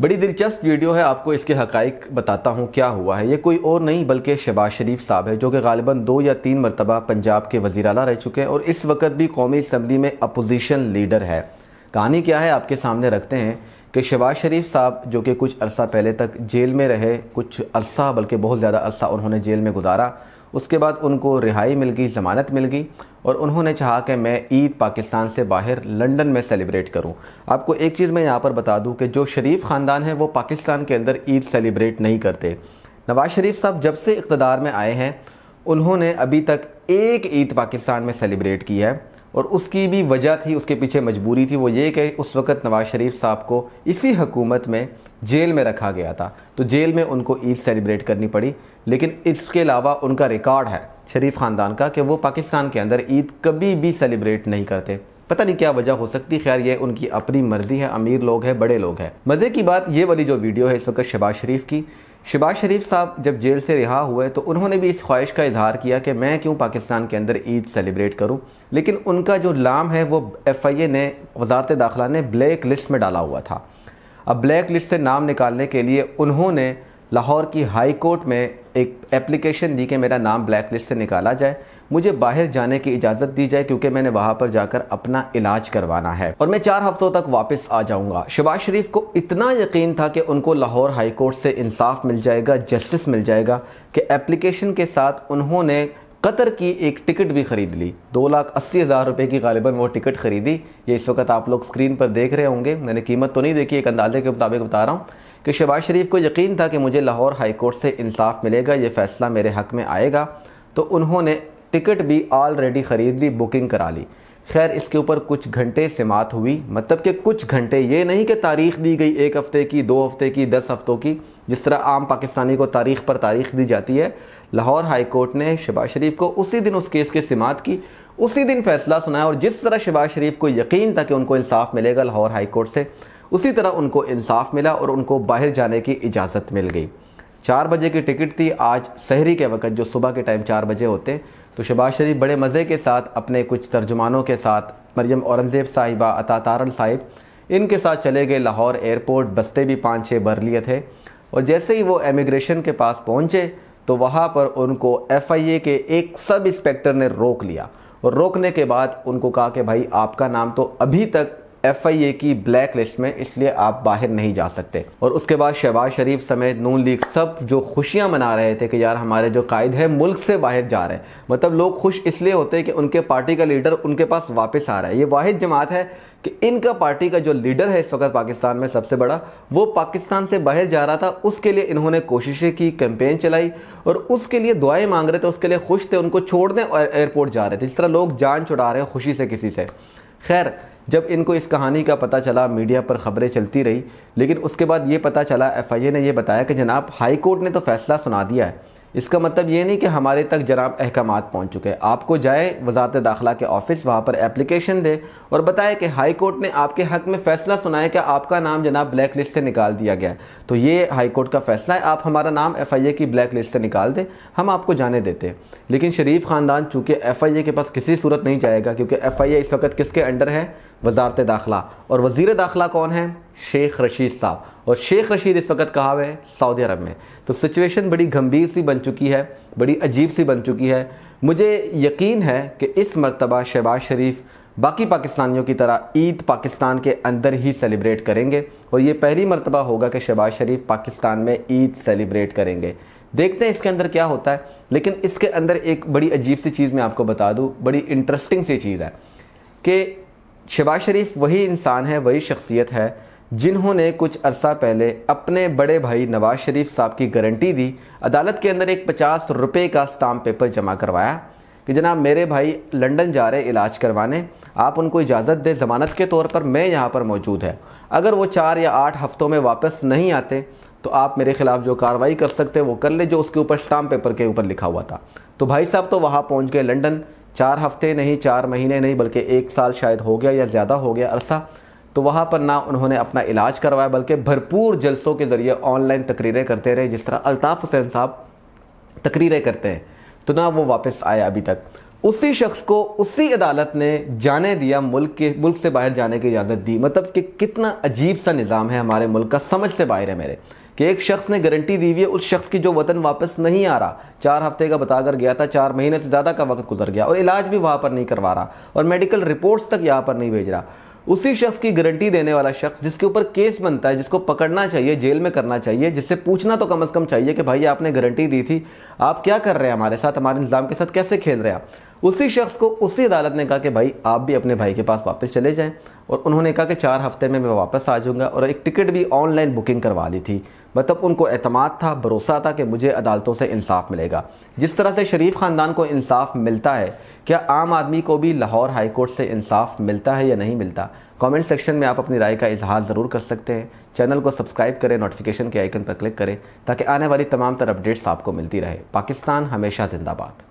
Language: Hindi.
बड़ी दिलचस्प वीडियो है आपको इसके हक बताता हूँ क्या हुआ है ये कोई और नहीं बल्कि शहबाज शरीफ साहब है जो कि गालिबा दो या तीन मरतबा पंजाब के वजी अला रह चुके हैं और इस वक्त भी कौमी इसम्बली में अपोजिशन लीडर है कहानी क्या है आपके सामने रखते हैं कि शहबाज शरीफ साहब जो कि कुछ अरसा पहले तक जेल में रहे कुछ अरसा बल्कि बहुत ज़्यादा अरसा उन्होंने जेल में गुजारा उसके बाद उनको रिहाई मिल गई ज़मानत मिल गई और उन्होंने चाहा कि मैं ईद पाकिस्तान से बाहर लंदन में सेलिब्रेट करूं आपको एक चीज़ मैं यहाँ पर बता दूं कि जो शरीफ ख़ानदान है वो पाकिस्तान के अंदर ईद सेलिब्रेट नहीं करते नवाज़ शरीफ साहब जब से इकतदार में आए हैं उन्होंने अभी तक एक ईद पाकिस्तान में सेलिब्रेट की है और उसकी भी वजह थी उसके पीछे मजबूरी थी वो ये कि उस वक़्त नवाज़ शरीफ साहब को इसी हकूमत में जेल में रखा गया था तो जेल में उनको ईद सेलिब्रेट करनी पड़ी लेकिन इसके अलावा उनका रिकॉर्ड है शरीफ ख़ानदान का कि वो पाकिस्तान के अंदर ईद कभी भी सेलिब्रेट नहीं करते पता नहीं क्या वजह हो सकती खैर ये उनकी अपनी मर्जी है अमीर लोग हैं बड़े लोग हैं मज़े की बात ये वाली जो वीडियो है इस वक्त शहबाज शरीफ की शबाज शरीफ साहब जब जेल से रिहा हुए तो उन्होंने भी इस ख्वाहिश का इजहार किया कि मैं क्यों पाकिस्तान के अंदर ईद सेलिब्रेट करूं लेकिन उनका जो लाम है वो एफ आई ए ने वजारत दाखिला ने ब्लैक लिस्ट में डाला हुआ था अब ब्लैक लिस्ट से नाम निकालने के लिए उन्होंने लाहौर की हाई कोर्ट में एक एप्लीकेशन दी कि मेरा नाम ब्लैक लिस्ट से निकाला जाए मुझे बाहर जाने की इजाज़त दी जाए क्योंकि मैंने वहां पर जाकर अपना इलाज करवाना है और मैं चार हफ्तों तक वापस आ जाऊंगा शबाज शरीफ को इतना यकीन था कि उनको लाहौर हाईकोर्ट से इंसाफ मिल जाएगा जस्टिस मिल जाएगा कि एप्लीकेशन के साथ उन्होंने कतर की एक टिकट भी खरीद ली दो लाख अस्सी हज़ार रुपये की गालिबा वो टिकट खरीदी ये इस वक्त आप लोग स्क्रीन पर देख रहे होंगे मैंने कीमत तो नहीं देखी एक अंदाजे के मुताबिक बता रहा हूँ कि शहबाज शरीफ को यकीन था कि मुझे लाहौर हाईकोर्ट से इंसाफ मिलेगा ये फ़ैसला मेरे हक में आएगा तो उन्होंने टिकट भी ऑलरेडी ख़रीद ली बुकिंग करा ली खैर इसके ऊपर कुछ घंटे समात हुई मतलब कि कुछ घंटे ये नहीं कि तारीख दी गई एक हफ़्ते की दो हफ़्ते की दस हफ़्तों की जिस तरह आम पाकिस्तानी को तारीख पर तारीख दी जाती है लाहौर हाई कोर्ट ने शबाज शरीफ को उसी दिन उस केस की समात की उसी दिन फैसला सुनाया और जिस तरह शबाज शरीफ को यकीन था कि उनको इंसाफ मिलेगा लाहौर हाई कोर्ट से उसी तरह उनको इंसाफ मिला और उनको बाहर जाने की इजाज़त मिल गई चार बजे की टिकट थी आज शहरी के वक्त जो सुबह के टाइम चार बजे होते तो शबाज शरीफ बड़े मज़े के साथ अपने कुछ तर्जुमानों के साथ मरियम औरंगज़ेब साहिबा अता तारल साहिब इनके साथ चले गए लाहौर एयरपोर्ट बस्ते भी पाँच छः भर लिए थे और जैसे ही वो एमिग्रेशन के पास पहुँचे तो वहाँ पर उनको एफ आई ए के एक सब इंस्पेक्टर ने रोक लिया और रोकने के बाद उनको कहा कि भाई आपका नाम तो अभी तक एफ की ब्लैक लिस्ट में इसलिए आप बाहर नहीं जा सकते और उसके बाद शहबाज शरीफ समेत नून लीग सब जो खुशियां मना रहे थे कि यार हमारे जो कायद है मुल्क से बाहर जा रहे हैं मतलब लोग खुश इसलिए होते हैं कि उनके पार्टी का लीडर उनके पास वापस आ रहा है ये वाहिद जमात है कि इनका पार्टी का जो लीडर है इस वक्त पाकिस्तान में सबसे बड़ा वो पाकिस्तान से बाहर जा रहा था उसके लिए इन्होंने कोशिशें की कैंपेन चलाई और उसके लिए दुआएं मांग रहे थे उसके लिए खुश थे उनको छोड़ने एयरपोर्ट जा रहे थे इस तरह लोग जान छुड़ा रहे हैं खुशी से किसी से खैर जब इनको इस कहानी का पता चला मीडिया पर खबरें चलती रही लेकिन उसके बाद ये पता चला ए ने यह बताया कि जनाब हाई कोर्ट ने तो फैसला सुना दिया है इसका मतलब ये नहीं कि हमारे तक जनाब अहकाम पहुंच चुके हैं आपको जाए वजारत दाखिला के ऑफिस वहाँ पर एप्लीकेशन दे और बताए कि हाई कोर्ट ने आपके हक में फैसला सुनाया कि आपका नाम जनाब ब्लैक लिस्ट से निकाल दिया गया तो ये हाई कोर्ट का फैसला है आप हमारा नाम एफ आई ए की ब्लैक लिस्ट से निकाल दें हम आपको जाने देते लेकिन शरीफ खानदान चूँकि एफ आई ए के पास किसी सूरत नहीं जाएगा क्योंकि एफ आई ए इस वक्त किसके अंडर है वजारत दाखिला और वजीर दाखिला कौन है शेख रशीद साहब और शेख रशीद इस वक्त कहा हुए सऊदी अरब में तो सिचुएशन बड़ी गंभीर सी बन चुकी है बड़ी अजीब सी बन चुकी है मुझे यकीन है कि इस मरतबा शहबाज शरीफ बाकी पाकिस्तानियों की तरह ईद पाकिस्तान के अंदर ही सेलिब्रेट करेंगे और ये पहली मरतबा होगा कि शहबाज शरीफ पाकिस्तान में ईद सेलिब्रेट करेंगे देखते हैं इसके अंदर क्या होता है लेकिन इसके अंदर एक बड़ी अजीब सी चीज़ मैं आपको बता दूँ बड़ी इंटरेस्टिंग सी चीज़ है कि शहबाज शरीफ वही इंसान है वही शख्सियत है जिन्होंने कुछ अरसा पहले अपने बड़े भाई नवाज शरीफ साहब की गारंटी दी अदालत के अंदर एक पचास रुपये का स्टाम्प पेपर जमा करवाया कि जनाब मेरे भाई लंदन जा रहे इलाज करवाने आप उनको इजाज़त दें ज़मानत के तौर पर मैं यहाँ पर मौजूद है अगर वो चार या आठ हफ्तों में वापस नहीं आते तो आप मेरे खिलाफ जो कार्रवाई कर सकते वो कर ले जो उसके ऊपर स्टाम्प पेपर के ऊपर लिखा हुआ था तो भाई साहब तो वहाँ पहुँच गए लंडन चार हफ्ते नहीं चार महीने नहीं बल्कि एक साल शायद हो गया या ज़्यादा हो गया अरसा तो वहाँ पर ना उन्होंने अपना इलाज करवाया बल्कि भरपूर जलसों के ज़रिए ऑनलाइन तकरीरें करते रहे जिस तरह अल्ताफ़ हुसैन साहब तकरीरें करते हैं तो ना वो वापस आया अभी तक उसी शख्स को उसी अदालत ने जाने दिया मुल्क के मुल्क से बाहर जाने की इजाज़त दी मतलब कि कितना अजीब सा निज़ाम है हमारे मुल्क का समझ से बाहर है मेरे कि एक शख्स ने गारंटी दी हुई है उस शख्स की जो वतन वापस नहीं आ रहा चार हफ्ते का बताकर गया था चार महीने से ज़्यादा का वक्त गुजर गया और इलाज भी वहाँ पर नहीं करवा रहा और मेडिकल रिपोर्ट्स तक यहाँ पर नहीं भेज रहा उसी शख्स की गारंटी देने वाला शख्स जिसके ऊपर केस बनता है जिसको पकड़ना चाहिए जेल में करना चाहिए जिससे पूछना तो कम अज़ कम चाहिए कि भाई आपने गारंटी दी थी आप क्या कर रहे हैं हमारे साथ हमारे निज़ाम के साथ कैसे खेल रहे हैं उसी शख्स को उसी अदालत ने कहा कि भाई आप भी अपने भाई के पास वापस चले जाएं और उन्होंने कहा कि चार हफ्ते में मैं वापस आ जाऊंगा और एक टिकट भी ऑनलाइन बुकिंग करवा ली थी मतलब उनको एतमाद था भरोसा था कि मुझे अदालतों से इंसाफ मिलेगा जिस तरह से शरीफ ख़ानदान को इंसाफ मिलता है क्या आम आदमी को भी लाहौर हाई कोर्ट से इंसाफ मिलता है या नहीं मिलता कमेंट सेक्शन में आप अपनी राय का इजहार ज़रूर कर सकते हैं चैनल को सब्सक्राइब करें नोटिफिकेशन के आइकन पर क्लिक करें ताकि आने वाली तमाम तर अपडेट्स आपको मिलती रहे पाकिस्तान हमेशा जिंदाबाद